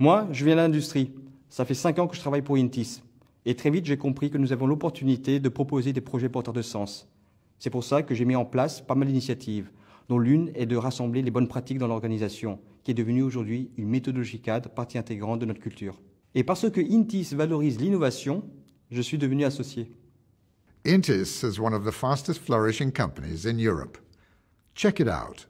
Moi, je viens de l'industrie. Ça fait cinq ans que je travaille pour Intis. Et très vite, j'ai compris que nous avons l'opportunité de proposer des projets porteurs de sens. C'est pour ça que j'ai mis en place pas mal d'initiatives, dont l'une est de rassembler les bonnes pratiques dans l'organisation, qui est devenue aujourd'hui une méthodologie cadre, partie intégrante de notre culture. Et parce que Intis valorise l'innovation, je suis devenu associé. Intis is one of the fastest flourishing companies in Europe. Check it out.